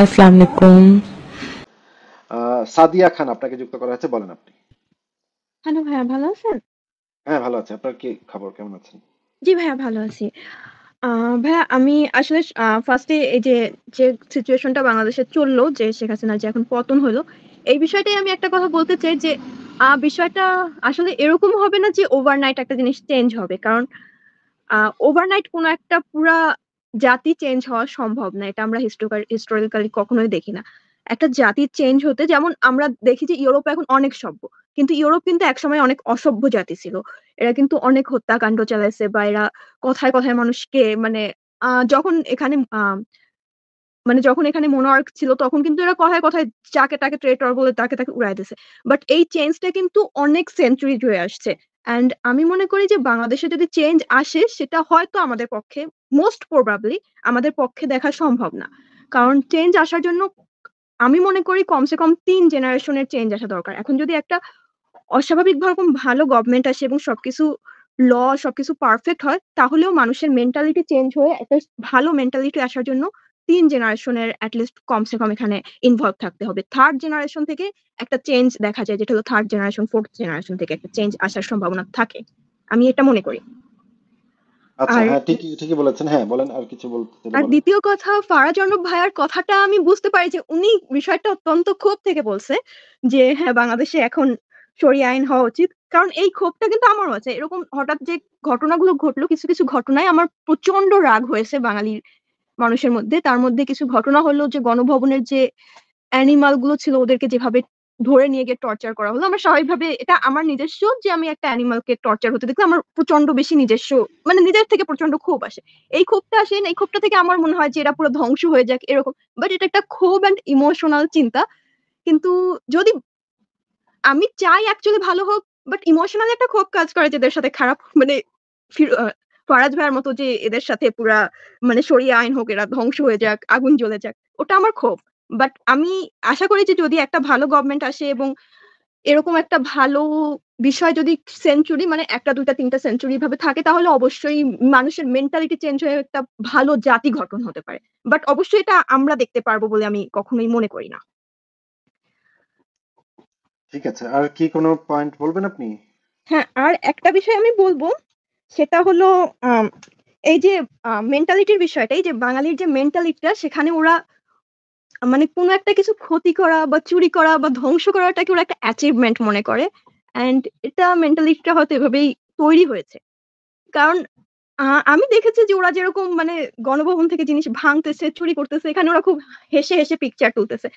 আলাইকুম সাদিয়া খান আপনাকে যুক্ত করা হয়েছে বলেন আপনি হ্যালো ভাইয়া ভালো আছেন হ্যাঁ ভালো আছি আপনার কি খবর কেমন আছেন জি ভাইয়া ভালো আছি ভাইয়া আমি আসলে ফার্স্টে এই যে যে সিচুয়েশনটা বাংলাদেশে চললো যে শেখ হাসিনার যে এখন পতন হলো এই বিষয়টাই আমি একটা কথা বলতে চাই যে বিষয়টা আসলে এরকম হবে না যে ওভারনাইট একটা জিনিস চেঞ্জ হবে কারণ ওভারনাইট কোনো একটা পুরা জাতি চেঞ্জ হওয়া সম্ভব না এটা আমরা হিস্টোরিক্যালি কখনোই দেখি না একটা জাতি চেঞ্জ হতে যেমন আমরা দেখি যে ইউরোপ এখন অনেক সভ্য কিন্তু ইউরোপ কিন্তু একসময় অনেক অসভ্য জাতি ছিল এরা কিন্তু অনেক হত্যাকাণ্ড চালাইছে বা এরা কথায় কথায় মানুষকে মানে যখন এখানে মানে যখন এখানে মনোয়ার্ক ছিল তখন কিন্তু এরা কথায় কথায় যাকে তাকে ট্রেটর বলে তাকে তাকে উড়াই দিছে বাট এই চেঞ্জটা কিন্তু অনেক সেঞ্চুরি হয়ে আসছে অ্যান্ড আমি মনে করি যে বাংলাদেশে যদি চেঞ্জ আসে সেটা হয়তো আমাদের পক্ষে মোস্ট প্রবাবলি আমাদের পক্ষে দেখা সম্ভব না কারণ চেঞ্জ আসার জন্য আমি মনে করি কমসে কম তিন জেনারেশনের চেঞ্জ আসা দরকার এখন যদি একটা অস্বাভাবিক ভালো গভর্নমেন্ট আসে এবং সবকিছু ল সবকিছু পারফেক্ট হয় তাহলেও মানুষের মেন্টালিটি চেঞ্জ হয়ে একটা ভালো মেন্টালিটি আসার জন্য তিন জেনারেশনের অ্যাটলিস্ট কমসে কম এখানে ইনভলভ থাকতে হবে থার্ড জেনারেশন থেকে একটা চেঞ্জ দেখা যায় যেটা হলো থার্ড জেনারেশন ফোর্থ জেনারেশন থেকে একটা চেঞ্জ আসার সম্ভাবনা থাকে আমি এটা মনে করি আচ্ছা, আর হ্যাঁ, হ্যাঁ, দ্বিতীয় কথা ফারাজ অর্ণব ভাইয়ার কথাটা আমি বুঝতে পারি যে উনি বিষয়টা অত্যন্ত ক্ষোভ থেকে বলছে যে হ্যাঁ বাংলাদেশে এখন শরীয় আইন হওয়া উচিত কারণ এই ক্ষোভটা কিন্তু আমারও আছে এরকম হঠাৎ যে ঘটনাগুলো ঘটলো কিছু কিছু ঘটনায় আমার প্রচন্ড রাগ হয়েছে বাঙালির মানুষের মধ্যে তার মধ্যে কিছু ঘটনা হলো যে গণভবনের যে অ্যানিমাল গুলো ছিল ওদেরকে যেভাবে ধরে নিয়ে গিয়ে টর্চার করা হলো আমার স্বাভাবিকভাবে এটা আমার নিজস্ব যে আমি একটা অ্যানিমালকে টর্চার হতে দেখলে আমার প্রচন্ড বেশি নিজস্ব মানে নিজের থেকে প্রচন্ড ক্ষোভ আসে এই ক্ষোভটা আসে এই ক্ষোভটা থেকে আমার মনে হয় যে এটা পুরো ধ্বংস হয়ে যাক এরকম বাট এটা একটা ক্ষোভ অ্যান্ড ইমোশনাল চিন্তা কিন্তু যদি আমি চাই অ্যাকচুয়ালি ভালো হোক বাট ইমোশনাল একটা ক্ষোভ কাজ করে যাদের সাথে খারাপ মানে ফরাজ ভাইয়ের মতো যে এদের সাথে পুরা মানে সরিয়ে আইন হোক এরা ধ্বংস হয়ে যাক আগুন জ্বলে যাক ওটা আমার ক্ষোভ বাট আমি আশা করি যে যদি একটা ভালো গভর্নমেন্ট আসে এবং এরকম একটা ভালো বিষয় যদি সেঞ্চুরি মানে একটা দুইটা তিনটা সেঞ্চুরি ভাবে থাকে তাহলে অবশ্যই মানুষের মেন্টালিটি চেঞ্জ হয়ে একটা ভালো জাতি গঠন হতে পারে বাট অবশ্যই এটা আমরা দেখতে পারবো বলে আমি কখনোই মনে করি না ঠিক আছে আর কি কোনো পয়েন্ট বলবেন আপনি হ্যাঁ আর একটা বিষয় আমি বলবো সেটা হলো এই যে মেন্টালিটির বিষয়টা এই যে বাঙালির যে মেন্টালিটিটা সেখানে ওরা মানে কোনো একটা কিছু ক্ষতি করা বা চুরি করা বা ধ্বংস করাটাকে ওরা একটা অ্যাচিভমেন্ট মনে করে অ্যান্ড এটা মেন্টালিটিটা হয়তো এভাবেই তৈরি হয়েছে কারণ আমি দেখেছি যে ওরা যেরকম মানে গণভবন থেকে জিনিস ভাঙতেছে চুরি করতেছে এখানে ওরা খুব হেসে হেসে পিকচার তুলতেছে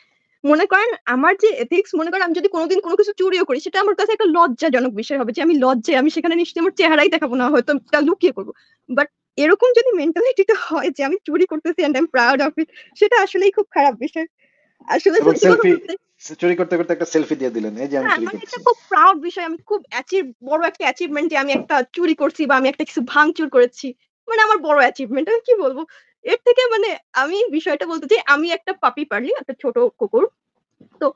মনে করেন আমার যে এথিক্স মনে করেন আমি যদি কোনোদিন কোনো কিছু চুরিও করি সেটা আমার কাছে একটা লজ্জাজনক বিষয় হবে যে আমি লজ্জায় আমি সেখানে নিশ্চয়ই আমার চেহারাই দেখাবো না হয়তো তা লুকিয়ে করবো বাট এরকম যদি মেন্টালিটিটা হয় যে আমি চুরি করতেছি and I am proud of it সেটা আসলেই খুব খারাপ বিষয় আসলে চুরি করতে করতে একটা সেলফি দিয়ে দিলেন এই যে আমি হ্যাঁ, চুরি মানে করছি খুব প্রাউড বিষয় আমি খুব অ্যাচিভ বড় একটা অ্যাচিভমেন্ট যে আমি একটা চুরি করছি বা আমি একটা কিছু ভাঙচুর করেছি মানে আমার বড় অ্যাচিভমেন্ট আমি কি বলবো এর থেকে মানে আমি বিষয়টা বলতে চাই আমি একটা পাপি পারলি একটা ছোট কুকুর তো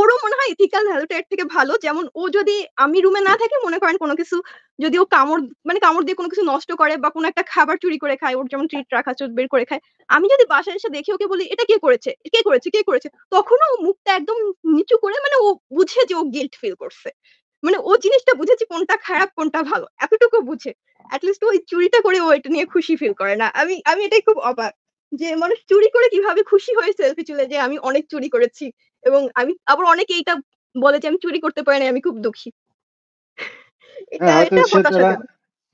ওরও মনে হয় ইথিক্যাল ভ্যালুটা এর থেকে ভালো যেমন ও যদি আমি রুমে না থাকে মনে করেন কোনো কিছু যদি ও কামড় মানে কামড় দিয়ে কোনো কিছু নষ্ট করে বা কোনো একটা খাবার চুরি করে খায় ওর যেমন ট্রিট রাখা চোখ বের করে খায় আমি যদি বাসায় এসে দেখি ওকে বলি এটা কে করেছে কে করেছে কে করেছে তখনও মুখটা একদম নিচু করে মানে ও বুঝে যে ও গিল্ট ফিল করছে মানে ও জিনিসটা বুঝেছে কোনটা খারাপ কোনটা ভালো এতটুকু বুঝে অ্যাটলিস্ট ওই চুরিটা করে ও এটা নিয়ে খুশি ফিল করে না আমি আমি এটাই খুব অবাক যে মানুষ চুরি করে কিভাবে খুশি হয়ে সেলফি চলে যে আমি অনেক চুরি করেছি এবং আমি আবার অনেকে এইটা বলে যে আমি চুরি করতে পারি না আমি খুব দুঃখী হ্যাঁ,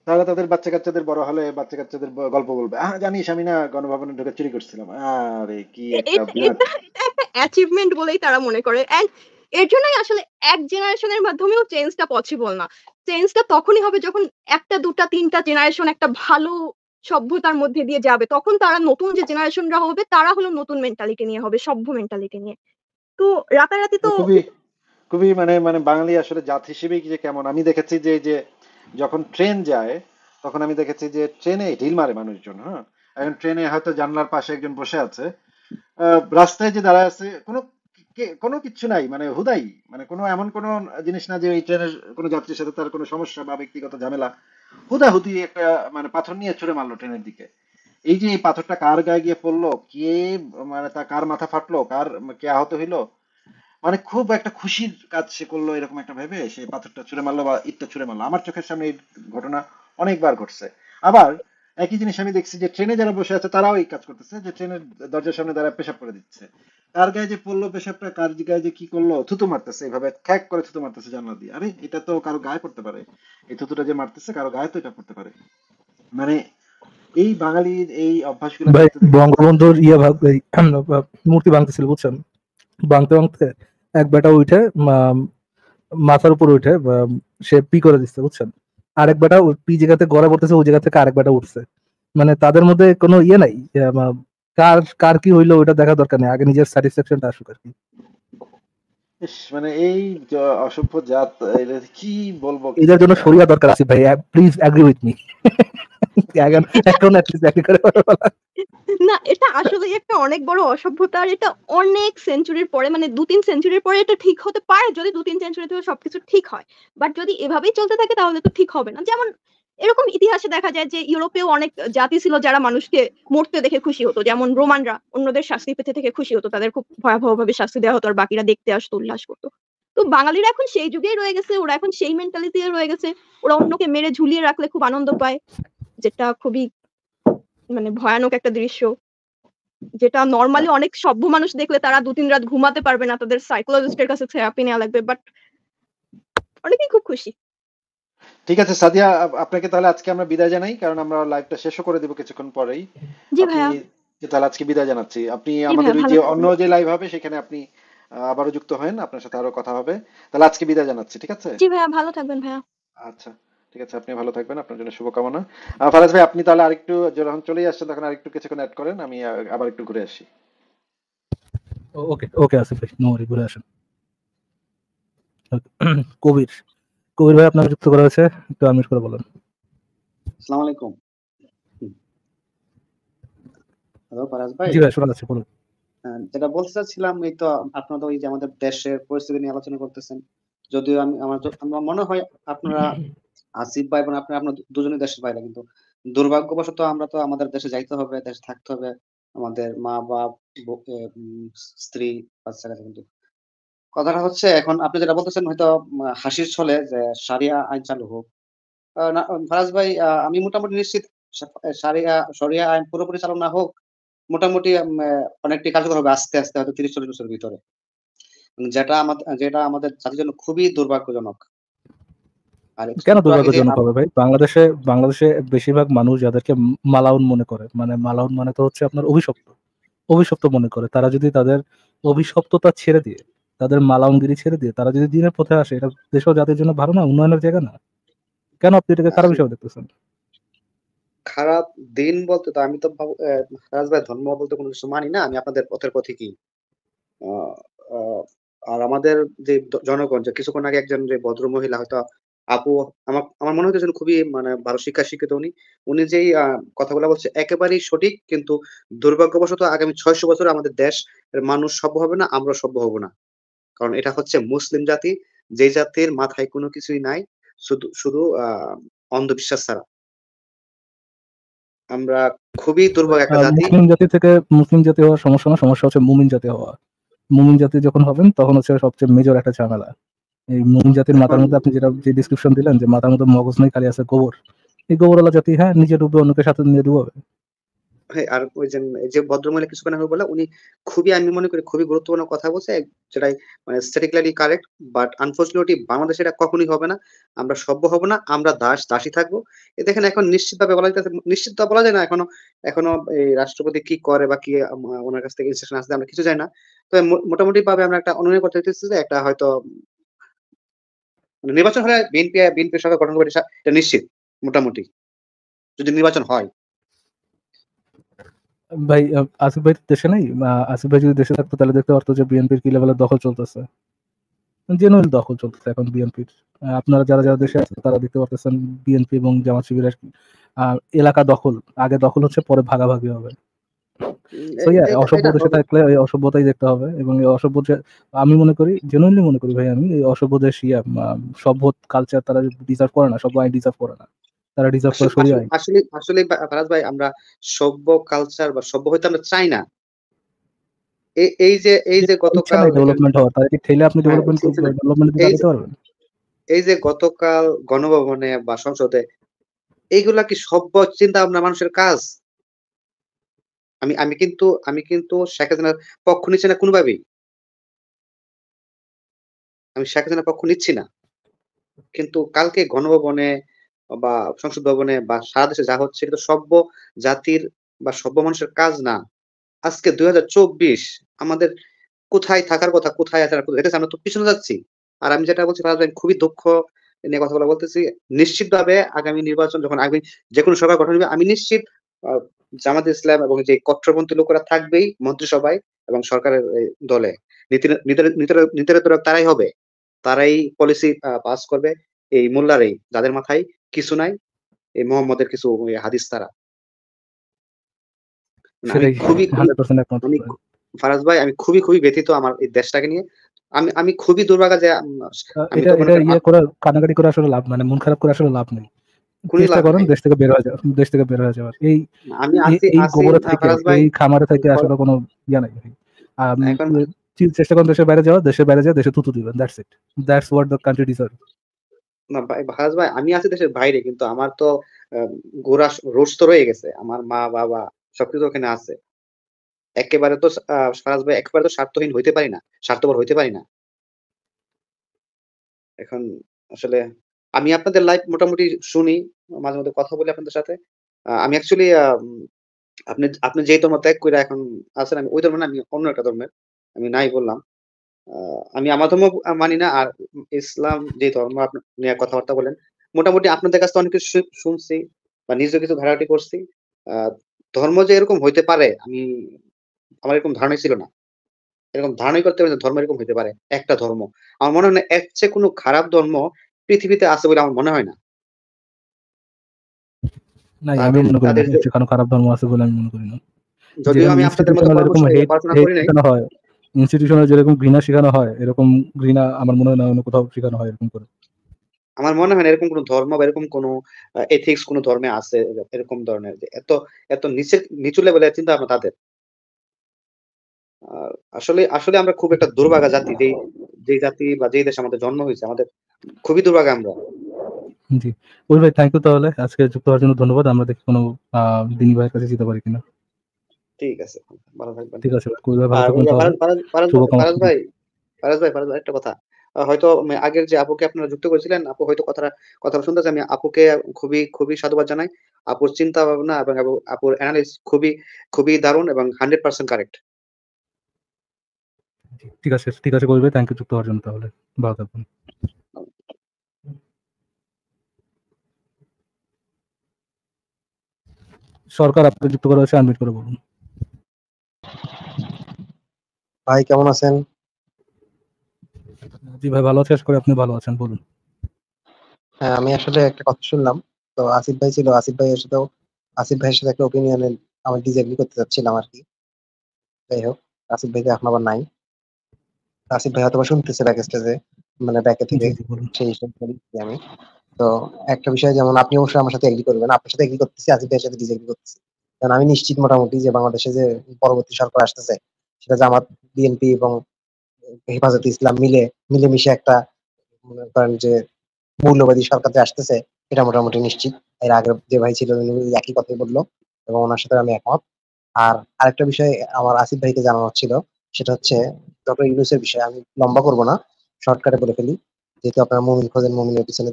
তারা তাদের বাচ্চা কাচ্চাদের বড় হলে বাচ্চা কাচ্চাদের গল্প বলবে হ্যাঁ জানিস আমি না গণভবনে ঢুকে চুরি করছিলাম আরে কি একটা অ্যাচিভমেন্ট বলেই তারা মনে করে এন্ড এর জন্যই আসলে এক জেনারেশনের মাধ্যমেও চেঞ্জটা পসিবল না চেঞ্জটা তখনই হবে যখন একটা দুটা তিনটা জেনারেশন একটা ভালো সভ্যতার মধ্যে দিয়ে যাবে তখন তারা নতুন যে জেনারেশনরা হবে তারা হলো নতুন মেন্টালিটি নিয়ে হবে সভ্য মেন্টালিটি নিয়ে তো রাতারাতি তো খুবই মানে মানে বাঙালি আসলে জাত হিসেবে কি যে কেমন আমি দেখেছি যে যে যখন ট্রেন যায় তখন আমি দেখেছি যে ট্রেনে ঢিল মারে মানুষজন হ্যাঁ এখন ট্রেনে হয়তো জানলার পাশে একজন বসে আছে রাস্তায় যে দাঁড়ায় আছে কোনো কোনো কিছু নাই মানে হুদাই মানে কোনো এমন কোনো জিনিস না যে এই ট্রেনের কোনো যাত্রীর সাথে তার কোনো সমস্যা বা ব্যক্তিগত ঝামেলা হুদা হুদি একটা মানে পাথর নিয়ে ছুড়ে মারলো ট্রেনের দিকে এই যে এই পাথরটা কার গায়ে গিয়ে পড়লো কে মানে তা কার মাথা ফাটলো কার কে আহত হইলো মানে খুব একটা খুশির কাজ সে করলো এরকম একটা ভেবে সে পাথরটা ছুড়ে মারলো বা ইটটা ছুড়ে মারলো আমার চোখের সামনে এই ঘটনা অনেকবার ঘটছে আবার একই জিনিস আমি দেখছি যে ট্রেনে যারা বসে আছে তারাও এই কাজ করতেছে যে ট্রেনের দরজার সামনে তারা পেশাব করে দিচ্ছে কার গায়ে যে পড়লো পেশাবটা কার গায়ে যে কি করলো থুতু মারতেছে এইভাবে খ্যাক করে থুতু মারতেছে জানলা দিয়ে আরে এটা তো কারো গায়ে পড়তে পারে এই থুতুটা যে মারতেছে কারো গায়ে তো এটা পড়তে পারে মানে এই বাঙালির এই অভ্যাস গুলো বঙ্গবন্ধুর ইয়ে মূর্তি ভাঙতেছিল বুঝছেন ভাঙতে ভাঙতে এক বেটা উঠে মাথার উপর উঠে সে পি করে দিচ্ছে বুঝছেন আরেক বেটা ওই জায়গাতে গড়া পড়তেছে ওই জায়গা থেকে আরেক বেটা উঠছে মানে তাদের মধ্যে কোনো ইয়ে নাই কার কার কি হইলো ওটা দেখা দরকার নেই আগে নিজের স্যাটিসফ্যাকশনটা আসুক আর কি মানে এই অসভ্য জাত কি বলবো এদের জন্য শরিয়া দরকার আছে ভাই প্লিজ অ্যাগ্রি উইথ মি না এটা আসলে একটা অনেক বড় অসভ্যতা আর এটা অনেক সেঞ্চুরির পরে মানে দু তিন সেঞ্চুরির পরে এটা ঠিক হতে পারে যদি দু তিন সেঞ্চুরি থেকে সবকিছু ঠিক হয় বাট যদি এভাবেই চলতে থাকে তাহলে তো ঠিক হবে না যেমন এরকম ইতিহাসে দেখা যায় যে ইউরোপেও অনেক জাতি ছিল যারা মানুষকে মরতে দেখে খুশি হতো যেমন রোমানরা অন্যদের শাস্তি পেতে থেকে খুশি হতো তাদের খুব ভয়াবহ ভাবে শাস্তি দেওয়া হতো আর বাকিরা দেখতে আসতো উল্লাস করতো তো বাঙালিরা এখন সেই যুগেই রয়ে গেছে ওরা এখন সেই মেন্টালিটি রয়ে গেছে ওরা অন্যকে মেরে ঝুলিয়ে রাখলে খুব আনন্দ পায় যেটা খুবই মানে ভয়ানক একটা দৃশ্য যেটা নর্মালি অনেক সভ্য মানুষ দেখলে তারা দু তিন রাত ঘুমাতে পারবে না তাদের সাইকোলজিস্টের কাছে থেরাপি নেওয়া লাগবে বাট অনেকেই খুব খুশি ঠিক আছে সাদিয়া আপনাকে তাহলে আজকে আমরা বিদায় জানাই কারণ আমরা লাইভটা শেষও করে দেব কিছুক্ষণ পরেই জি ভাইয়া তাহলে আজকে বিদায় জানাচ্ছি আপনি আমাদের যে অন্য যে লাইভ হবে সেখানে আপনি আবারও যুক্ত হন আপনার সাথে আরো কথা হবে তাহলে আজকে বিদায় জানাচ্ছি ঠিক আছে জি ভাইয়া ভালো থাকবেন ভাইয়া আচ্ছা ঠিক আছে আপনি ভালো থাকবেন আপনার জন্য শুভকামনা ফারাজ ভাই আপনি তাহলে আরেকটু যখন চলেই আসছেন তখন আরেকটু কিছুক্ষণ অ্যাড করেন আমি আবার একটু ঘুরে আসি ওকে ওকে আসিফ ভাই নো ঘুরে আসেন কবির কবির ভাই আপনাকে যুক্ত করা হয়েছে একটু আনমিউট করে বলেন আসসালামু আলাইকুম হ্যালো পারাজ ভাই জি ভাই শোনা যাচ্ছে বলুন হ্যাঁ, যেটা বলতে চাচ্ছিলাম এই তো আপনারা ওই যে আমাদের দেশের পরিস্থিতি নিয়ে আলোচনা করতেছেন যদিও আমি আমার মনে হয় আপনারা আসিফ ভাই এবং আপনারা আপনার দুজনের দেশের ভাইরা কিন্তু দুর্ভাগ্যবশত আমরা তো আমাদের দেশে যাইতে হবে দেশে থাকতে হবে আমাদের মা বাপ স্ত্রী বাচ্চা কাছে কিন্তু কথাটা হচ্ছে এখন আপনি যেটা বলতেছেন হয়তো হাসির ছলে যে সারিয়া আইন চালু হোক ফারাজ ভাই আমি মোটামুটি নিশ্চিত সারিয়া সরিয়া আইন পুরোপুরি চালু না হোক মোটামুটি অনেকটি কার্যকর হবে আস্তে আস্তে হয়তো তিরিশ চল্লিশ বছরের ভিতরে যেটা আমাদের যেটা আমাদের জাতির জন্য খুবই দুর্ভাগ্যজনক কেন দুর্ভাগ্যজনক হবে ভাই বাংলাদেশে বাংলাদেশে বেশিরভাগ মানুষ যাদেরকে মালাউন মনে করে মানে মালাউন মানে তো হচ্ছে আপনার অভিশপ্ত অভিশপ্ত মনে করে তারা যদি তাদের অভিশপ্ততা ছেড়ে দিয়ে তাদের মালামগিরি ছেড়ে দিয়ে তারা যদি দিনের পথে আসে এটা দেশ জাতির জন্য ভালো না উন্নয়নের জায়গা না কেন আপনি এটাকে খারাপ হিসাবে দেখতেছেন খারাপ দিন বলতে তো আমি তো রাজ ভাই ধর্ম বলতে কোনো কিছু মানি না আমি আপনাদের পথের পথে কি আর আমাদের যে জনগণ যে কিছুক্ষণ আগে একজন যে ভদ্র মহিলা হয়তো আপু আমার আমার মনে হচ্ছে খুবই মানে ভালো শিক্ষা শিক্ষিত উনি উনি যেই কথাগুলো বলছে একেবারেই সঠিক কিন্তু দুর্ভাগ্যবশত আগামী ছয়শ বছর আমাদের দেশ মানুষ সভ্য হবে না আমরা সভ্য হব না কারণ এটা হচ্ছে মুসলিম জাতি যে জাতির মাথায় কোনো কিছুই নাই শুধু শুধু অন্ধবিশ্বাস ছাড়া আমরা খুবই দুর্বল একটা জাতি মুসলিম জাতি থেকে মুসলিম জাতি হওয়ার সমস্যা না সমস্যা হচ্ছে মুমিন জাতি হওয়া মুমিন জাতি যখন হবেন তখন হচ্ছে সবচেয়ে মেজর একটা ঝামেলা এই মুমিন জাতির মাথার মধ্যে আপনি যেটা যে ডিসক্রিপশন দিলেন যে মাথার মধ্যে মগজ নেই খালি আছে গোবর এই গোবরওয়ালা জাতি হ্যাঁ নিজে ডুববে অন্যকে সাথে নিয়ে ডুবাবে হ্যাঁ, আর ওই যে ভদ্রমহিলা কিছু আগে বলে উনি খুবই আমি মনে করি খুবই গুরুত্বপূর্ণ কথা বলছে সেটাই মানে স্ট্যাটিকলি কারেক্ট বাট আনফর্চুনেটলি বাংলাদেশে এটা কখনোই হবে না আমরা সভ্য হব না আমরা দাস দাসী থাকবো এ দেখেন এখন নিশ্চিতভাবে বলা যেতে নিশ্চিত বলা যায় না এখনো এখনো এই রাষ্ট্রপতি কি করে বা কি ওনার কাছ থেকে ইনস্ট্রাকশন আসতে আমরা কিছু জানি না তবে মোটামুটি ভাবে আমরা একটা অনুমান করতে হইতেছি যে একটা হয়তো মানে নির্বাচন হলে বিএনপি বিএনপি সরকার গঠন করে এটা নিশ্চিত মোটামুটি যদি নির্বাচন হয় ভাই আসিফ ভাই দেশে নেই আসিফ ভাই যদি দেশে থাকতো তাহলে দেখতে পারতো যে বিএনপির কি লেভেলের দখল চলতেছে জেনুইন দখল চলতেছে এখন বিএনপির আপনারা যারা যারা দেশে আছেন তারা দেখতে পারতেছেন বিএনপি এবং জামাত শিবিরের এলাকা দখল আগে দখল হচ্ছে পরে ভাগাভাগি হবে অসভ্য দেশে থাকলে ওই অসভ্যতাই দেখতে হবে এবং এই অসভ্য আমি মনে করি জেনুইনলি মনে করি ভাই আমি এই অসভ্য দেশ ইয়া সভ্য কালচার তারা ডিজার্ভ করে না আইন ডিজার্ভ করে না তারা সরি আসলে আসলে ফারাজ ভাই আমরা সভ্য কালচার বা সভ্য হইতে আমরা চাই না এই যে এই যে গতকাল ডেভেলপমেন্ট তার ঠেলে আপনি ডেভেলপমেন্ট হ্যাঁ, ডেভেলপমেন্ট পারবেন এই যে গতকাল গণভবনে বা সংসদে এইগুলা কি সভ্য চিন্তা ভাবনা মানুষের কাজ আমি আমি কিন্তু আমি কিন্তু শেখ হাসিনার পক্ষ নিচ্ছি না কোনোভাবেই আমি শেখ হাসিনার পক্ষ নিচ্ছি না কিন্তু কালকে গণভবনে বা সংসদ ভবনে বা সারা দেশে যা হচ্ছে এটা তো সভ্য জাতির বা সভ্য মানুষের কাজ না আজকে দুই আমাদের কোথায় থাকার কথা কোথায় আছে কথা আমরা তো পিছনে যাচ্ছি আর আমি যেটা বলছি খুবই দক্ষ নিয়ে কথা বলা বলতেছি নিশ্চিতভাবে আগামী নির্বাচন যখন আগামী যে কোনো সরকার গঠন হবে আমি নিশ্চিত জামাত ইসলাম এবং যে কট্টরপন্থী লোকেরা থাকবেই মন্ত্রিসভায় এবং সরকারের দলে নীতির তারাই হবে তারাই পলিসি পাস করবে এই মোল্লারেই যাদের মাথায় কিছু নাই এই মোহাম্মদের কিছু হাদিস তারা খুবই আমি ফারাজ ভাই আমি খুবই খুবই ব্যথিত আমার এই দেশটাকে নিয়ে আমি আমি খুবই দুর্ভাগা যে এটা এটা ইয়ে করা করে আসলে লাভ মানে মন খারাপ করে আসলে লাভ নেই চেষ্টা করেন দেশ থেকে বের হয়ে যাওয়া দেশ থেকে বের হয়ে যাওয়া এই খামারে কোনো চেষ্টা দেশের বাইরে যাওয়া দেশের বাইরে যাওয়া দেশে থুতু দিবেন দ্যাটস দ্য কান্ট্রি না ভাই ভাজ ভাই আমি আছি দেশের বাইরে কিন্তু আমার তো গোরা রোজ তো রয়ে গেছে আমার মা বাবা সবকিছু ওখানে আছে একেবারে তো ফারাজ ভাই একেবারে তো স্বার্থহীন হইতে পারি না স্বার্থপর হইতে পারি না এখন আসলে আমি আপনাদের লাইভ মোটামুটি শুনি মাঝে মধ্যে কথা বলি আপনাদের সাথে আমি অ্যাকচুয়ালি আপনি আপনি যেহেতু ধর্ম ত্যাগ করে এখন আছেন আমি ওই ধর্ম না আমি অন্য একটা ধর্মের আমি নাই বললাম আমি আমার ধর্ম মানি না আর ইসলাম যে ধর্ম আপনি কথাবার্তা বলেন মোটামুটি আপনাদের কাছে অনেক কিছু শুনছি বা নিজেও কিছু ঘাটাঘাটি করছি ধর্ম যে এরকম হইতে পারে আমি আমার এরকম ধারণাই ছিল না এরকম ধারণাই করতে পারে ধর্ম এরকম হইতে পারে একটা ধর্ম আমার মনে হয় না এর চেয়ে কোনো খারাপ ধর্ম পৃথিবীতে আছে বলে আমার মনে হয় না না আমি মনে করি না খারাপ ধর্ম আছে বলে আমি মনে করি না যদিও আমি আপনাদের মতো পড়াশোনা করি না ইনস্টিটিউশনে যেরকম ঘৃণা শেখানো হয় এরকম ঘৃণা আমার মনে হয় না অন্য কোথাও শেখানো হয় এরকম করে আমার মনে হয় এরকম কোন ধর্ম বা এরকম কোন এথিক্স কোন ধর্মে আছে এরকম ধরনের এত এত নিচে নিচু লেভেলের চিন্তা ভাবনা তাদের আসলে আসলে আমরা খুব একটা দুর্ভাগা জাতি যেই যে জাতি বা যেই দেশে আমাদের জন্ম হয়েছে আমাদের খুবই দুর্ভাগা আমরা জি ওই ভাই থ্যাংক ইউ তাহলে আজকে যুক্ত হওয়ার জন্য ধন্যবাদ আমরা দেখি কোনো দিনী ভাইয়ের কাছে যেতে পারি কিনা ঠিক আছে ভালো থাকবেন ঠিক আছে ভাই ফারাজ ভাই ফারাজ ভাই একটা কথা হয়তো আগের যে আপুকে আপনারা যুক্ত করেছিলেন আপু হয়তো কথাটা কথাটা শুনতেছে আমি আপুকে খুবই খুবই সাধুবাদ জানাই আপুর চিন্তা ভাবনা এবং আপুর অ্যানালিস খুবই খুবই দারুণ এবং হান্ড্রেড পার্সেন্ট কারেক্ট ঠিক আছে ঠিক আছে করবে থ্যাংক ইউ যুক্ত হওয়ার জন্য তাহলে ভালো থাকবেন সরকার আপনাকে যুক্ত করা হয়েছে আনমিট করে বলুন ভাই কেমন আছেন জি ভাই ভালো আছি করে আপনি ভালো আছেন বলুন হ্যাঁ আমি আসলে একটা কথা শুনলাম তো আসিফ ভাই ছিল আসিফ ভাইয়ের সাথেও আসিফ ভাইয়ের সাথে একটা ওপিনিয়নে আমি ডিজাইন করতে চাচ্ছিলাম আর কি যাই হোক আসিফ ভাই এখন আবার নাই আসিফ ভাই হয়তো শুনতেছে ব্যাক স্টেজে মানে ব্যাকে থেকে সেই হিসেবে আমি তো একটা বিষয় যেমন আপনি অবশ্যই আমার সাথে এগ্রি করবেন আপনার সাথে এগ্রি করতেছি আসিফ ভাইয়ের সাথে ডিজাইন করতেছি কারণ আমি নিশ্চিত মোটামুটি যে বাংলাদেশে যে পরবর্তী সরকার আসতেছে সেটা জামাত বিএনপি এবং হেফাজত ইসলাম মিলে মিলেমিশে একটা মনে করেন যে মূল্যবাদী সরকার যে আসতেছে এটা মোটামুটি নিশ্চিত এর আগে যে ভাই ছিল একই কথাই বললো এবং ওনার সাথে আমি একমত আর আরেকটা বিষয় আমার আসিফ ভাইকে জানানো ছিল সেটা হচ্ছে ডক্টর ইউনুসের বিষয়ে আমি লম্বা করব না শর্টকাটে বলে ফেলি যেহেতু আপনারা মুমিন খোঁজেন মুমিনের পিছনে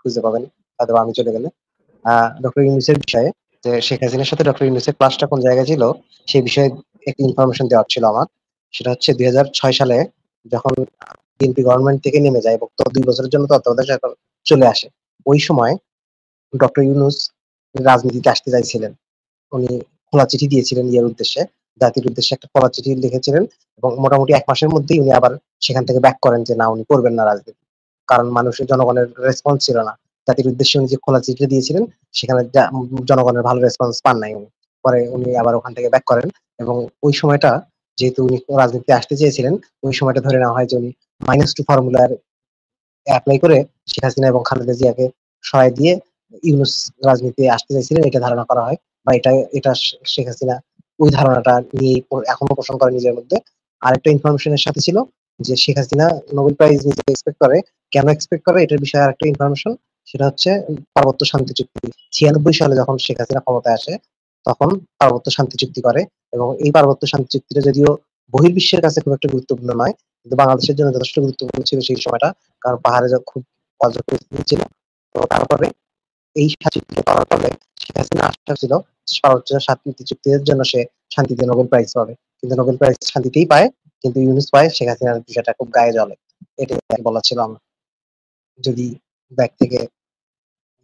খুঁজে পাবেন হয়তো আমি চলে গেলে আহ ডক্টর ইউনুসের বিষয়ে যে শেখ হাসিনার সাথে ডক্টর ইউনুসের ক্লাসটা কোন জায়গায় ছিল সেই বিষয়ে একটি ইনফরমেশন দেওয়ার ছিল আমার সেটা হচ্ছে দুই সালে যখন বিএনপি গভর্নমেন্ট থেকে নেমে যায় এবং দুই বছরের জন্য তত্ত্বাবধায়ক সরকার চলে আসে ওই সময় ডক্টর ইউনুস রাজনীতিতে আসতে চাইছিলেন উনি খোলা চিঠি দিয়েছিলেন ইয়ের উদ্দেশ্যে জাতির উদ্দেশ্যে একটা খোলা চিঠি লিখেছিলেন এবং মোটামুটি এক মাসের মধ্যেই উনি আবার সেখান থেকে ব্যাক করেন যে না উনি করবেন না রাজনীতি কারণ মানুষের জনগণের রেসপন্স ছিল না জাতির উদ্দেশ্যে উনি যে খোলা চিঠি দিয়েছিলেন সেখানে জনগণের ভালো রেসপন্স পান নাই উনি পরে উনি আবার ওখান থেকে ব্যাক করেন এবং ওই সময়টা যেহেতু উনি রাজনীতিতে আসতে চেয়েছিলেন ওই সময়টা ধরে নেওয়া হয় যে উনি মাইনাস টু ফর্মুলার অ্যাপ্লাই করে শেখ হাসিনা এবং খালেদা জিয়াকে সহায় দিয়ে ইউনুস রাজনীতি আসতে চাইছিলেন এটা ধারণা করা হয় বা এটা এটা শেখ হাসিনা ওই ধারণাটা নিয়ে এখনো পোষণ করে নিজের মধ্যে আরেকটা ইনফরমেশনের সাথে ছিল যে শেখ হাসিনা নোবেল প্রাইজ নিজে এক্সপেক্ট করে কেন এক্সপেক্ট করে এটার বিষয়ে আরেকটা ইনফরমেশন সেটা হচ্ছে পার্বত্য শান্তি চুক্তি ছিয়ানব্বই সালে যখন শেখ হাসিনা ক্ষমতায় আসে তখন পার্বত্য শান্তি চুক্তি করে এবং এই পার্বত্য শান্তি চুক্তিটা যদিও বহির্বিশ্বের কাছে খুব একটা গুরুত্বপূর্ণ নয় কিন্তু বাংলাদেশের জন্য যথেষ্ট গুরুত্বপূর্ণ ছিল সেই সময়টা কারণ পাহাড়ে খুব ছিল তো তারপরে এই চুক্তি করার ফলে শেখ হাসিনা আশা ছিল শান্তি চুক্তির জন্য সে শান্তিতে নোবেল প্রাইজ পাবে কিন্তু নোবেল প্রাইজ শান্তিতেই পায় কিন্তু ইউনুস পায় শেখ হাসিনার বিষয়টা খুব গায়ে জলে এটাই বলা ছিল আমরা যদি ব্যাগ থেকে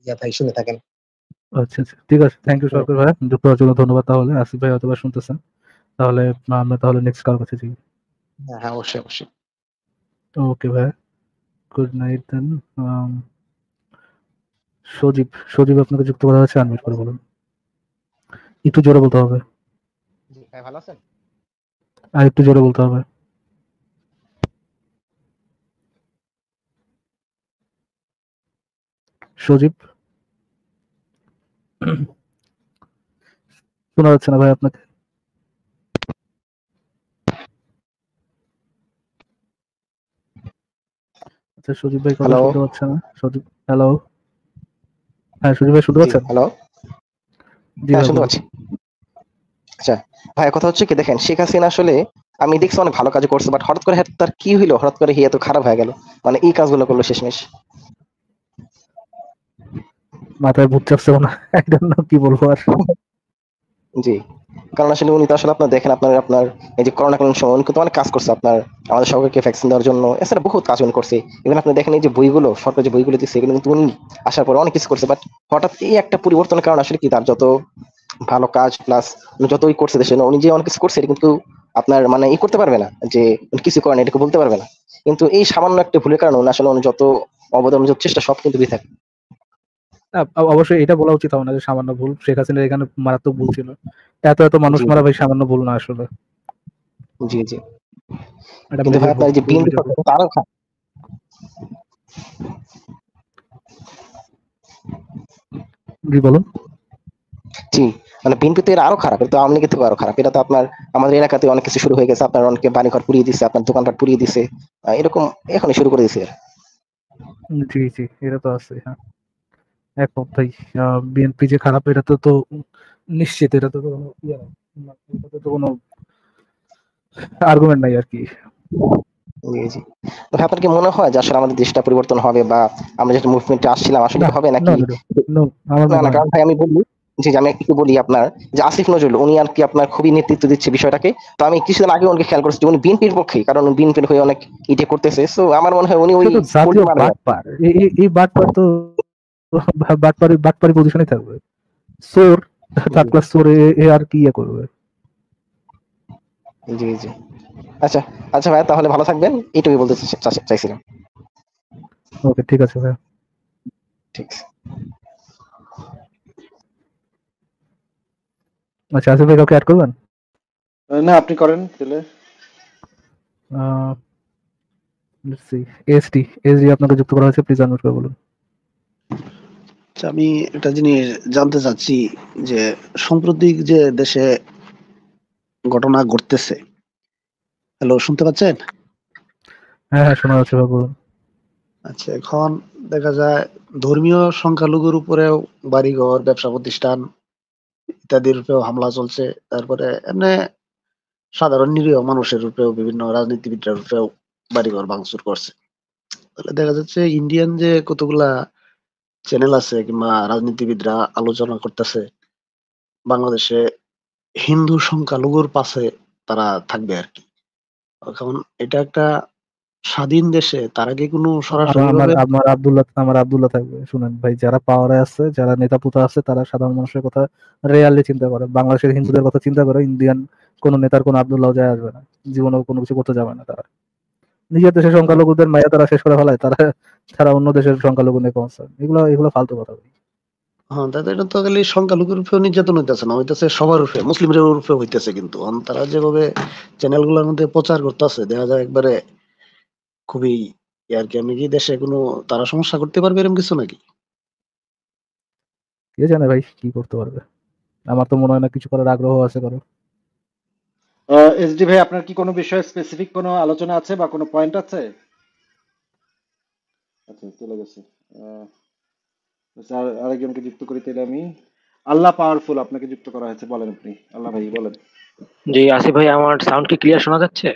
ইয়া ভাই শুনে থাকেন আচ্ছা আচ্ছা ঠিক আছে থ্যাংক ইউ সরকার ভাই যুক্ত হওয়ার জন্য ধন্যবাদ তাহলে আসিফ ভাই অথবা শুনতেছেন তাহলে আমরা তাহলে নেক্সট কাল কাছে যাই হ্যাঁ হ্যাঁ অবশ্যই অবশ্যই ওকে ভাই গুড নাইট দেন সজীব সজীব আপনাকে যুক্ত করা হয়েছে আনমিউট করে বলুন একটু জোরে বলতে হবে ভাই ভালো আছেন আর একটু জোরে বলতে হবে সজীব শোনা যাচ্ছে না ভাই আপনাকে আচ্ছা, হ্যাঁ, হ্যাঁ, আচ্ছা কথা হচ্ছে কি দেখেন শেখ আসলে আমি দেখছি অনেক ভালো কাজ করছে বাট হঠাৎ করে তার কি হইলো হঠাৎ করে হিয়া তো খারাপ হয়ে গেল মানে এই কাজগুলো করলো শেষমেশ মাথায় ভূত চাপছে না আই ডোন্ট নো কি বলবো আর জি কারণ আসলে উনি তো আসলে আপনার দেখেন আপনার আপনার এই যে করোনা করোনাকালীন সময় উনি কিন্তু অনেক কাজ করছে আপনার আমাদের সবাইকে ভ্যাকসিন দেওয়ার জন্য এছাড়া বহুত কাজ উনি করছে ইভেন আপনি দেখেন এই যে বইগুলো সরকার যে বইগুলো দিচ্ছে এগুলো কিন্তু উনি আসার পরে অনেক কিছু করছে বাট হঠাৎ এই একটা পরিবর্তনের কারণে আসলে কি তার যত ভালো কাজ প্লাস উনি যতই করছে দেশে উনি যে অনেক কিছু করছে এটা কিন্তু আপনার মানে ই করতে পারবে না যে উনি কিছু করেন এটাকে বলতে পারবে না কিন্তু এই সামান্য একটা ভুলের কারণে উনি আসলে উনি যত অবদান যত চেষ্টা সব কিন্তু থাকে অবশ্যই এটা বলা উচিত হবে না যে সামান্য ভুল শেখ হাসিনার এখানে মারাত্মক ভুল ছিল এত এত মানুষ মারা ভাই সামান্য ভুল না আসলে জি জি আপনার দোকানটা মানে আরো খারাপ মানে তো থেকে আরো খারাপ এটা তো আপনার আমাদের এলাকাতে অনেক কিছু শুরু হয়ে গেছে আপনার অনেকে পুড়িয়ে দিচ্ছে আপনার পুড়িয়ে এরকম এখনই শুরু করে দিচ্ছে জি জি এটা তো আছে হ্যাঁ এখন তাই বিএনপি যে খারাপ এটা তো তো নিশ্চিত এটা তো কোনো ইয়ে তো কোনো আর্গুমেন্ট নাই আর কি আপনার কি মনে হয় যে আসলে আমাদের দেশটা পরিবর্তন হবে বা আমরা যেটা মুভমেন্টে আসছিলাম আসলে হবে নাকি কারণ ভাই আমি বলি জি আমি একটু বলি আপনার যে আসিফ নজরুল উনি আর কি আপনার খুবই নেতৃত্ব দিচ্ছে বিষয়টাকে তো আমি কিছুদিন আগে উনিকে খেয়াল করছি উনি বিএনপির পক্ষে কারণ বিএনপির হয়ে অনেক ইটে করতেছে সো আমার মনে হয় উনি ওই এই বাটপার তো বাটপারি বাটপারি পজিশনে থাকবে সোর থার্ড ক্লাস সোর এ আর কি ইয়ে করবে জি জি আচ্ছা আচ্ছা ভাই তাহলে ভালো থাকবেন এইটুকুই বলতে চাইছিলাম ওকে ঠিক আছে ভাই ঠিক আচ্ছা আসিফ ভাই কাউকে অ্যাড করবেন না আপনি করেন তাহলে সি এসডি এসডি আপনাকে যুক্ত করা হয়েছে প্লিজ আনমিউট করে বলুন আমি একটা জিনিস জানতে চাচ্ছি যে সাম্প্রতিক যে দেশে ঘটনা ঘটতেছে হ্যালো শুনতে পাচ্ছেন হ্যাঁ হ্যাঁ শোনা যাচ্ছে বলুন আচ্ছা এখন দেখা যায় ধর্মীয় সংখ্যালঘুর উপরেও বাড়িঘর ব্যবসা প্রতিষ্ঠান ইত্যাদির উপরেও হামলা চলছে তারপরে এমনি সাধারণ নিরীহ মানুষের রূপেও বিভিন্ন রাজনীতিবিদরা উপরেও বাড়িঘর ভাঙচুর করছে তাহলে দেখা যাচ্ছে ইন্ডিয়ান যে কতগুলা চ্যানেল আছে কিংবা রাজনীতিবিদরা আলোচনা করতেছে বাংলাদেশে হিন্দু সংখ্যালঘুর পাশে তারা থাকবে আর কি কারণ এটা একটা স্বাধীন দেশে তার আগে কোনো সরাসরি আমার আব্দুল্লাহ আমার আব্দুল্লাহ থাকবে শুনেন ভাই যারা পাওয়ারে আছে যারা নেতা পুতা আছে তারা সাধারণ মানুষের কথা রেয়ালি চিন্তা করে বাংলাদেশের হিন্দুদের কথা চিন্তা করে ইন্ডিয়ান কোন নেতার কোন আব্দুল্লাহ যায় আসবে না জীবনেও কোনো কিছু করতে যাবে না তারা নিজের দেশের সংখ্যালঘুদের মায়া তারা শেষ করে ফেলায় তারা তারা অন্য দেশের সংখ্যালঘু নিয়ে কনসার্ন এগুলো এগুলো ফালতু কথা বলি হ্যাঁ এটা তো খালি সংখ্যালঘুর নির্যাতন হইতেছে না হইতেছে সবার হইতেছে কিন্তু তারা যেভাবে চ্যানেলগুলোর মধ্যে প্রচার করতেছে দেখা যায় একবারে খুবই আর কি আমি কি দেশে কোনো তারা সমস্যা করতে পারবে এরকম কিছু নাকি কে জানে ভাই কি করতে পারবে আমার তো মনে হয় না কিছু করার আগ্রহ আছে কারো এসডি ভাই আপনার কি কোনো বিষয়ে স্পেসিফিক কোনো আলোচনা আছে বা কোনো পয়েন্ট আছে আচ্ছা চলে গেছে স্যার আচ্ছা, আরেকজনকে যুক্ত করি তাহলে আমি আল্লাহ পাওয়ারফুল আপনাকে যুক্ত করা হয়েছে বলেন আপনি আল্লাহ ভাই বলেন জি আসিফ ভাই আমার সাউন্ড কি ক্লিয়ার শোনা যাচ্ছে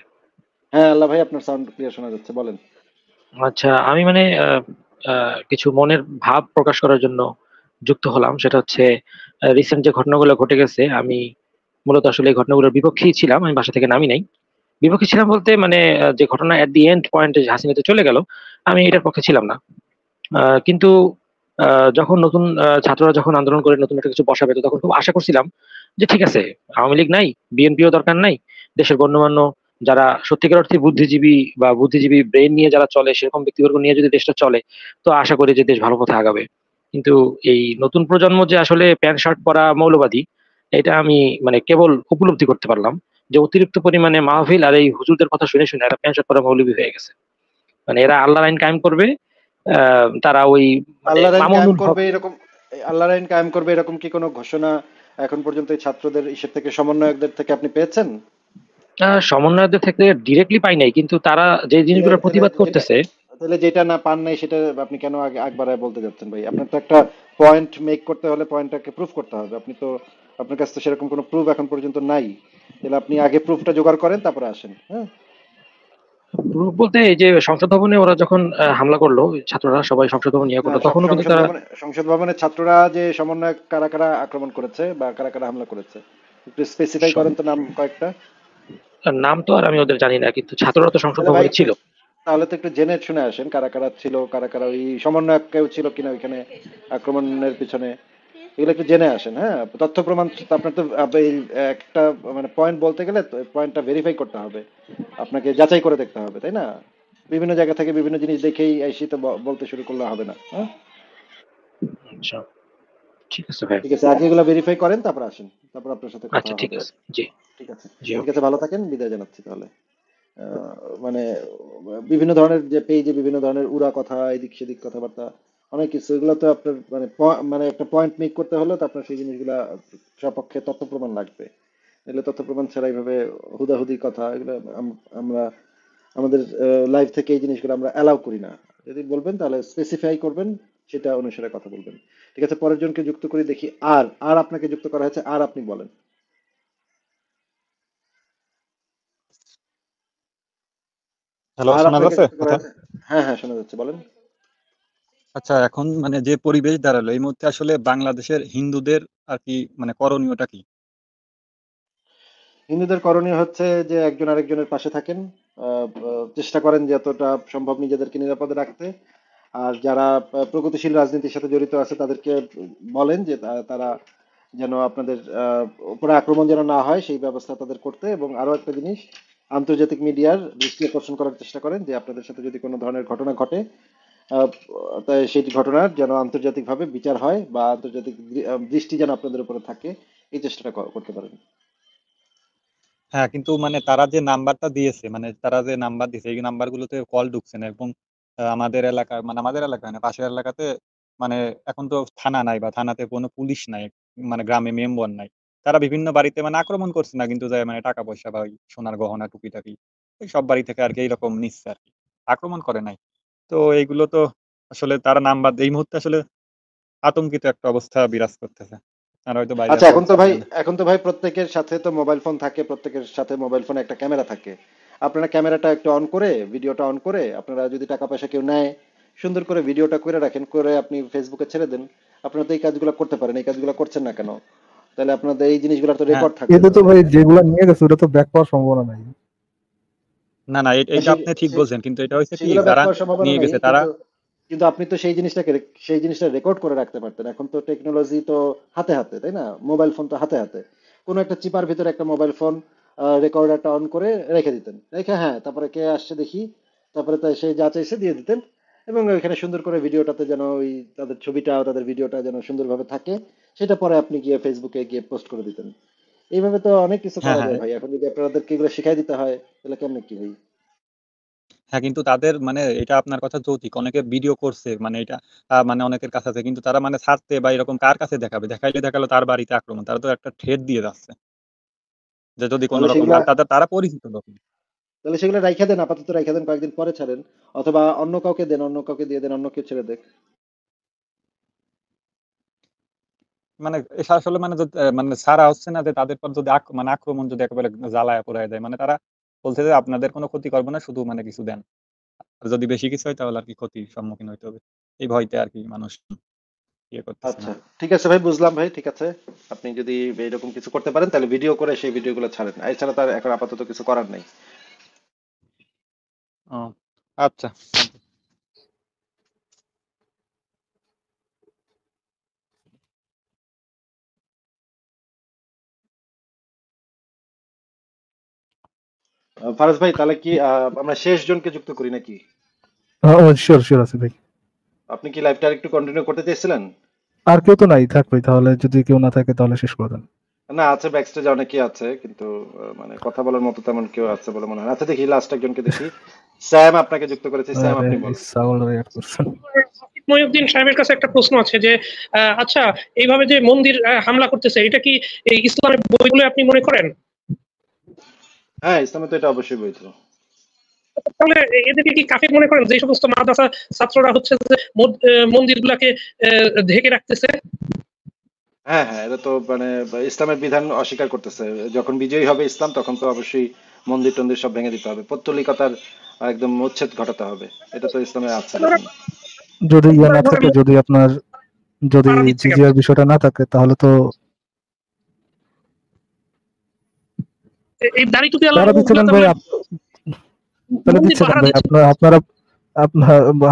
হ্যাঁ আল্লাহ ভাই আপনার সাউন্ড ক্লিয়ার শোনা যাচ্ছে বলেন আচ্ছা আমি মানে কিছু মনের ভাব প্রকাশ করার জন্য যুক্ত হলাম সেটা হচ্ছে রিসেন্ট যে ঘটনাগুলো ঘটে গেছে আমি মূলত আসলে এই ঘটনাগুলোর বিপক্ষেই ছিলাম আমি বাসা থেকে নামি নাই বিপক্ষে ছিলাম বলতে মানে যে ঘটনা অ্যাট দি এন্ড পয়েন্টে হাসিনাতে চলে গেল আমি এটার পক্ষে ছিলাম না কিন্তু যখন নতুন ছাত্ররা যখন আন্দোলন করে নতুন একটা কিছু বসাবে তো তখন খুব আশা করছিলাম যে ঠিক আছে আওয়ামী লীগ নাই বিএনপিও দরকার নাই দেশের গণ্যমান্য যারা সত্যিকার অর্থে বুদ্ধিজীবী বা বুদ্ধিজীবী ব্রেন নিয়ে যারা চলে সেরকম ব্যক্তিবর্গ নিয়ে যদি দেশটা চলে তো আশা করি যে দেশ ভালো পথে আগাবে কিন্তু এই নতুন প্রজন্ম যে আসলে প্যান্ট শার্ট পরা মৌলবাদী এটা আমি মানে কেবল উপলব্ধি করতে পারলাম যে অতিরিক্ত পরিমাণে মাহফিল আর এই হুজুরদের কথা শুনে শুনে এরা পেনশন করা মৌলবী হয়ে গেছে মানে এরা আল্লাহ আইন কায়েম করবে তারা ওই মানে আল্লাহ আইন করবে এরকম আল্লাহ কায়েম করবে এরকম কি কোনো ঘোষণা এখন পর্যন্ত ছাত্রদের ইসের থেকে সমন্বয়কদের থেকে আপনি পেয়েছেন সমন্বয়কদের থেকে ডিরেক্টলি পাই নাই কিন্তু তারা যে জিনিসগুলো প্রতিবাদ করতেছে তাহলে যেটা না পান নাই সেটা আপনি কেন আগে বলতে যাচ্ছেন ভাই আপনার তো একটা পয়েন্ট মেক করতে হলে পয়েন্টটাকে প্রুফ করতে হবে আপনি তো আপনার কাছে তো সেরকম কোনো প্রুফ এখন পর্যন্ত নাই তাহলে আপনি আগে প্রুফটা জোগাড় করেন তারপরে আসেন হ্যাঁ প্রুফ বলতে এই যে সংসদ ভবনে ওরা যখন হামলা করলো ছাত্ররা সবাই সংসদ ভবন ইয়ে করলো তখন কিন্তু তারা সংসদ ছাত্ররা যে সমন্বয় কারা কারা আক্রমণ করেছে বা কারা কারা হামলা করেছে একটু স্পেসিফাই করেন তো নাম কয়েকটা নাম তো আর আমি ওদের জানি না কিন্তু ছাত্ররা তো সংসদ ভবনে ছিল তাহলে তো একটু জেনে শুনে আসেন কারা কারা ছিল কারা কারা ওই সমন্বয় কেউ ছিল কিনা ওইখানে আক্রমণের পিছনে এগুলো একটু জেনে আসেন হ্যাঁ তথ্য প্রমাণ আপনার তো একটা মানে পয়েন্ট বলতে গেলে পয়েন্টটা ভেরিফাই করতে হবে আপনাকে যাচাই করে দেখতে হবে তাই না বিভিন্ন জায়গা থেকে বিভিন্ন জিনিস দেখেই আইসি তো বলতে শুরু করলে হবে না হ্যাঁ আচ্ছা। ঠিক আছে ভাই ঠিক আছে আগে এগুলো ভেরিফাই করেন তারপর আসেন তারপর আপনার সাথে কথা আচ্ছা, ঠিক আছে জি ঠিক আছে ঠিক আছে ভালো থাকেন বিদায় জানাচ্ছি তাহলে মানে বিভিন্ন ধরনের যে পেজে বিভিন্ন ধরনের উড়া কথা এদিক সেদিক কথাবার্তা অনেক কিছু এগুলো তো আপনার মানে মানে একটা পয়েন্ট মেক করতে হলে তো আপনার সেই জিনিসগুলো সপক্ষে তথ্য প্রমাণ লাগবে এগুলো তথ্য প্রমাণ ছাড়া এইভাবে হুদাহুদি কথা এগুলো আমরা আমাদের লাইফ থেকে এই জিনিসগুলো আমরা অ্যালাউ করি না যদি বলবেন তাহলে স্পেসিফাই করবেন সেটা অনুসারে কথা বলবেন ঠিক আছে পরের জনকে যুক্ত করে দেখি আর আর আপনাকে যুক্ত করা হয়েছে আর আপনি বলেন হ্যাঁ হ্যাঁ শোনা যাচ্ছে বলেন আচ্ছা এখন মানে যে পরিবেশ দাঁড়ালো এই মধ্যে আসলে বাংলাদেশের হিন্দুদের আর কি মানে করণীয়টা কি? হিন্দুদের করণীয় হচ্ছে যে একজন আরেকজনের পাশে থাকেন। চেষ্টা করেন যে যতটা সম্ভব নিজেদেরকে নিরাপদে রাখতে। আর যারা প্রগতিশীল রাজনীতির সাথে জড়িত আছে তাদেরকে বলেন যে তারা যেন আপনাদের উপরে আক্রমণ যেন না হয় সেই ব্যবস্থা তাদের করতে এবং আরো একটা জিনিস আন্তর্জাতিক মিডিয়ার দৃষ্টি আকর্ষণ করার চেষ্টা করেন যে আপনাদের সাথে যদি কোনো ধরনের ঘটনা ঘটে সেই ঘটনার যেন আন্তর্জাতিকভাবে বিচার হয় বা আন্তর্জাতিক দৃষ্টি যেন আপনাদের উপরে থাকে এই চেষ্টাটা করতে পারেন হ্যাঁ কিন্তু মানে তারা যে নাম্বারটা দিয়েছে মানে তারা যে নাম্বার দিয়েছে এই নাম্বারগুলোতে কল ঢুকছে না এবং আমাদের এলাকার মানে আমাদের এলাকায় না পাশের এলাকাতে মানে এখন তো থানা নাই বা থানাতে কোনো পুলিশ নাই মানে গ্রামে মেম্বর নাই তারা বিভিন্ন বাড়িতে মানে আক্রমণ করছে না কিন্তু যায় মানে টাকা পয়সা বা সোনার গহনা টুকিটাকি সব বাড়ি থেকে আর কি এইরকম নিচ্ছে আর কি আক্রমণ করে নাই তো এইগুলো তো আসলে তার নাম বাদ এই মুহূর্তে আসলে আতঙ্কিত একটা অবস্থা বিরাজ করতেছে আচ্ছা এখন তো ভাই এখন তো ভাই প্রত্যেকের সাথে তো মোবাইল ফোন থাকে প্রত্যেকের সাথে মোবাইল ফোনে একটা ক্যামেরা থাকে আপনারা ক্যামেরাটা একটু অন করে ভিডিওটা অন করে আপনারা যদি টাকা পয়সা কেউ নেয় সুন্দর করে ভিডিওটা করে রাখেন করে আপনি ফেসবুকে ছেড়ে দেন আপনারা তো এই কাজগুলো করতে পারেন এই কাজগুলো করছেন না কেন তাহলে আপনাদের এই জিনিসগুলো তো রেকর্ড থাকে এটা তো ভাই যেগুলো নিয়ে গেছে ওটা তো ব্যাক পাওয়ার সম্ভাবনা নাই না না এটা আপনি ঠিক বলছেন কিন্তু এটা হয়েছে কি যারা নিয়ে গেছে তারা কিন্তু আপনি তো সেই জিনিসটাকে সেই জিনিসটা রেকর্ড করে রাখতে পারতেন এখন তো টেকনোলজি তো হাতে হাতে তাই না মোবাইল ফোন তো হাতে হাতে কোন একটা চিপার ভিতরে একটা মোবাইল ফোন রেকর্ডারটা অন করে রেখে দিতেন রেখে হ্যাঁ তারপরে কে আসছে দেখি তারপরে তাই সে যা চাইছে দিয়ে দিতেন এবং এখানে সুন্দর করে ভিডিওটাতে যেন ওই তাদের ছবিটা তাদের ভিডিওটা যেন সুন্দরভাবে থাকে সেটা পরে আপনি গিয়ে ফেসবুকে গিয়ে পোস্ট করে দিতেন এইভাবে তো অনেক কিছু হ্যাঁ, করা হ্যাঁ। যায় ভাই এখন যদি আপনাদেরকে এগুলো শিখাই দিতে হয় তাহলে কেমনে কি হয় হ্যাঁ কিন্তু তাদের মানে এটা আপনার কথা যৌতিক অনেকে ভিডিও করছে মানে এটা মানে অনেকের কাছে আছে কিন্তু তারা মানে ছাড়তে বা এরকম কার কাছে দেখাবে দেখাইলে দেখালো তার বাড়িতে আক্রমণ তারা তো একটা ঠেট দিয়ে যাচ্ছে যে যদি কোনো রকম তাদের তারা পরিচিত লোক তাহলে সেগুলো রাইখা দেন আপাতত রাইখা দেন কয়েকদিন পরে ছাড়েন অথবা অন্য কাউকে দেন অন্য কাউকে দিয়ে দেন অন্য কেউ ছেড়ে দেখ মানে আসলে মানে মানে সারা হচ্ছে না যে তাদের পর যদি মানে আক্রমণ যদি একেবারে জ্বালায় পোড়ায় দেয় মানে তারা বলছে যে আপনাদের কোনো ক্ষতি করবো না শুধু মানে কিছু দেন যদি বেশি কিছু হয় তাহলে আর কি ক্ষতির সম্মুখীন হইতে হবে এই ভয়তে আর কি মানুষ ইয়ে আচ্ছা ঠিক আছে ভাই বুঝলাম ভাই ঠিক আছে আপনি যদি এরকম কিছু করতে পারেন তাহলে ভিডিও করে সেই ভিডিওগুলো ছাড়েন এছাড়া তার এখন আপাতত কিছু করার নাই আচ্ছা ফারাজ ভাই তাহলে কি আমরা শেষ জনকে যুক্ত করি নাকি হ্যাঁ, শিওর শিওর আছে ভাই আপনি কি লাইভটা একটু কন্টিনিউ করতে চাইছিলেন আর কেউ তো নাই থাকবে তাহলে যদি কেউ না থাকে তাহলে শেষ করে দেন না আছে ব্যাকস্টেজ অনেকে আছে কিন্তু মানে কথা বলার মতো তেমন কেউ আছে বলে মনে হয় আচ্ছা দেখি লাস্ট একজনকে দেখি স্যাম আপনাকে যুক্ত করেছি স্যাম আপনি বলুন মহিউদ্দিন সাহেবের কাছে একটা প্রশ্ন আছে যে আচ্ছা এইভাবে যে মন্দির হামলা করতেছে এটা কি ইসলামের বইগুলো আপনি মনে করেন হ্যাঁ ইসলামে তো এটা অবশ্যই বৈধ তাহলে এদেরকে কি মনে করেন যে সমস্ত মাদ্রাসা ছাত্ররা হচ্ছে ঢেকে রাখতেছে হ্যাঁ হ্যাঁ এটা তো মানে ইসলামের বিধান অস্বীকার করতেছে যখন বিজয়ী হবে ইসলাম তখন তো অবশ্যই মন্দির টন্দির সব ভেঙে দিতে হবে পত্তলিকতার একদম উচ্ছেদ ঘটাতে হবে এটা তো ইসলামে আছে যদি ইয়া না থাকে যদি আপনার যদি জিজিয়ার বিষয়টা না থাকে তাহলে তো এই দাড়ি টুপি আল্লাহ ভাই আপনারা আপনারা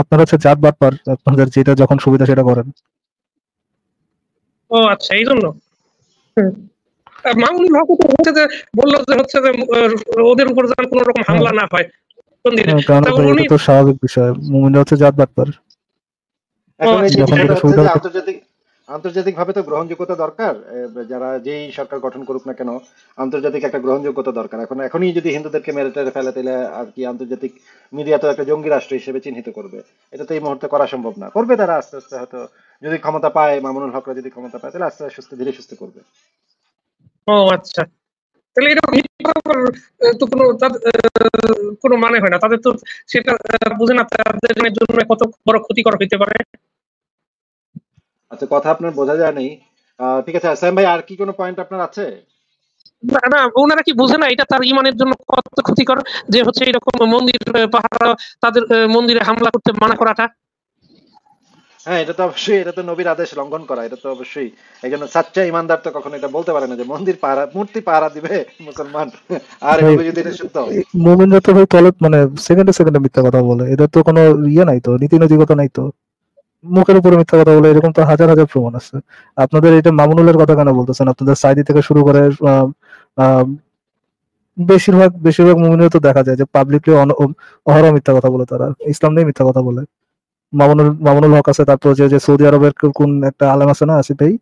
আপনারা হচ্ছে জাত বাদ পার আপনাদের যেটা যখন সুবিধা সেটা করেন ও আচ্ছা এই জন্য তো হচ্ছে যে বললো যে হচ্ছে যে ওদের উপর যেন কোনো রকম হ্যাঁ। হামলা না হয় হ্যাঁ, তো স্বাভাবিক বিষয় মুমিনরা হচ্ছে জাত বাদ পার আন্তর্জাতিক আন্তর্জাতিকভাবে তো গ্রহণযোগ্যতা দরকার যারা যেই সরকার গঠন করুক না কেন আন্তর্জাতিক একটা গ্রহণযোগ্যতা দরকার এখন এখনই যদি হিন্দুদেরকে মেরে টেরে ফেলে তাহলে আর কি আন্তর্জাতিক মিডিয়া তো একটা জঙ্গি রাষ্ট্র হিসেবে চিহ্নিত করবে এটা তো এই মুহূর্তে করা সম্ভব না করবে তারা আস্তে আস্তে হয়তো যদি ক্ষমতা পায় মামুনুল হকরা যদি ক্ষমতা পায় তাহলে আস্তে আস্তে সুস্থ ধীরে সুস্থ করবে ও আচ্ছা তাহলে এটা তো কোনো কোনো মানে হয় না তাদের তো সেটা বুঝে না তাদের জন্য কত বড় ক্ষতিকর হইতে পারে আচ্ছা কথা আপনার বোঝা যায় নাই ঠিক আছে আসাম ভাই আর কি কোনো পয়েন্ট আপনার আছে না না ওনারা কি বুঝে না এটা তার ইমানের জন্য কত ক্ষতিকর যে হচ্ছে এরকম মন্দির পাহারা তাদের মন্দিরে হামলা করতে মানা করাটা হ্যাঁ এটা তো অবশ্যই এটা তো নবীর আদেশ লঙ্ঘন করা এটা তো অবশ্যই এই জন্য সাচ্চা ইমানদার তো কখনো এটা বলতে পারে না যে মন্দির পাহারা মূর্তি পাহারা দিবে মুসলমান আর হ্যাঁ, এটা যদি এটা সত্য তো ভাই মানে সেকেন্ডে সেকেন্ডে মিথ্যা কথা বলে এটা তো কোনো ইয়ে নাই তো নীতি নৈতিকতা নাই তো মুখের উপরে মিথ্যা কথা বলে এরকম তো হাজার হাজার প্রমাণ আছে আপনাদের এটা মামুনুলের কথা কেন বলতেছেন আপনাদের সাইদি থেকে শুরু করে বেশিরভাগ বেশিরভাগ মুমিনের তো দেখা যায় যে পাবলিকলি অহরহ মিথ্যা কথা বলে তারা ইসলাম নিয়ে মিথ্যা কথা বলে মামুনুল মামুনুল হক আছে তারপর যে যে সৌদি আরবের কোন একটা আলেম আছে না আসিফ ভাই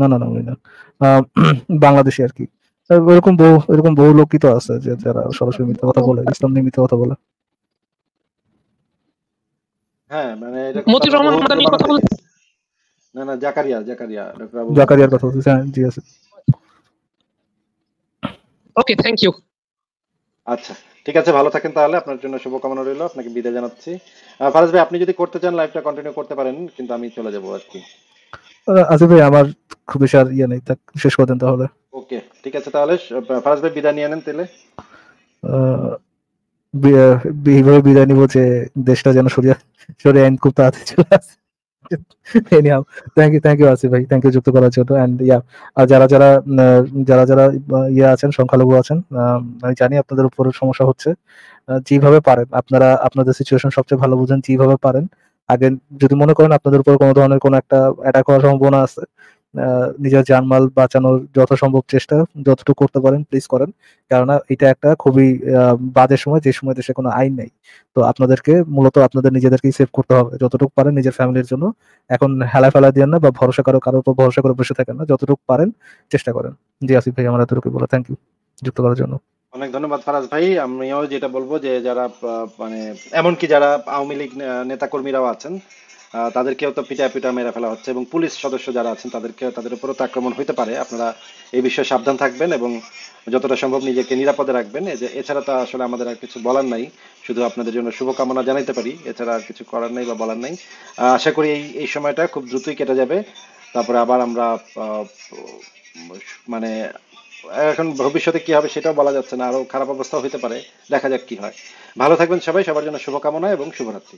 না না না না বাংলাদেশি আর কি এরকম বহু এরকম বহু লোকই তো আছে যে যারা সরাসরি মিথ্যা কথা বলে ইসলাম নিয়ে মিথ্যা কথা বলে হ্যাঁ মানে হ্যাঁ, আচ্ছা, রইল আপনাকে বিদায় জানাচ্ছি ফারাজ ভাই আপনি যদি করতে চান লাইভটা কন্টিনিউ করতে পারেন কিন্তু আমি চলে যাবো আরকি কি আসিফ ভাই আমার খুব বেশি ইয়ে নেই থাক শেষ করেন তাহলে ওকে ঠিক আছে তাহলে ফারাজ ভাই বিদায় নিয়ে নেন তাহলে আহ এইভাবে বিদায় নিব যে দেশটা যেন সরিয়া সরে আইন খুব তাড়াতাড়ি চলে আসে anyhow thank you thank you Asif ভাই থ্যাংক ইউ যুক্ত করার জন্য অ্যান্ড ইয়া আর যারা যারা যারা যারা ইয়ে আছেন সংখ্যালঘু আছেন আমি জানি আপনাদের উপর সমস্যা হচ্ছে যেভাবে পারেন আপনারা আপনাদের সিচুয়েশন সবচেয়ে ভালো বুঝেন যেভাবে পারেন আগে যদি মনে করেন আপনাদের উপর কোনো ধরনের কোনো একটা অ্যাটাক করার সম্ভাবনা আছে নিজের জানমাল বাঁচানোর সম্ভব চেষ্টা যতটুকু করতে পারেন প্লিজ করেন কেননা এটা একটা খুবই বাজে সময় যে সময় দেশে কোনো আইন নেই তো আপনাদেরকে মূলত আপনাদের নিজেদেরকেই সেভ করতে হবে যতটুকু পারেন নিজের ফ্যামিলির জন্য এখন হেলা ফেলা দিয়ে না বা ভরসা কারো কারোর উপর ভরসা করে বসে থাকেন না যতটুকু পারেন চেষ্টা করেন জি আসিফ ভাই আমার এতটুকু বলা থ্যাংক ইউ যুক্ত করার জন্য অনেক ধন্যবাদ ফারাজ ভাই আমিও যেটা বলবো যে যারা মানে এমনকি যারা আওয়ামী লীগ নেতাকর্মীরাও আছেন তাদেরকেও তো পিটা পিটা মেরে ফেলা হচ্ছে এবং পুলিশ সদস্য যারা আছেন তাদেরকে তাদের উপরও তো আক্রমণ হতে পারে আপনারা এই বিষয়ে সাবধান থাকবেন এবং যতটা সম্ভব নিজেকে নিরাপদে রাখবেন যে এছাড়া তো আসলে আমাদের আর কিছু বলার নাই শুধু আপনাদের জন্য শুভকামনা জানাইতে পারি এছাড়া আর কিছু করার নাই বা বলার নাই আশা করি এই এই সময়টা খুব দ্রুতই কেটে যাবে তারপরে আবার আমরা মানে এখন ভবিষ্যতে কি হবে সেটাও বলা যাচ্ছে না আরো খারাপ অবস্থা হইতে পারে দেখা যাক কি হয় ভালো থাকবেন সবাই সবার জন্য শুভকামনা এবং শুভরাত্রি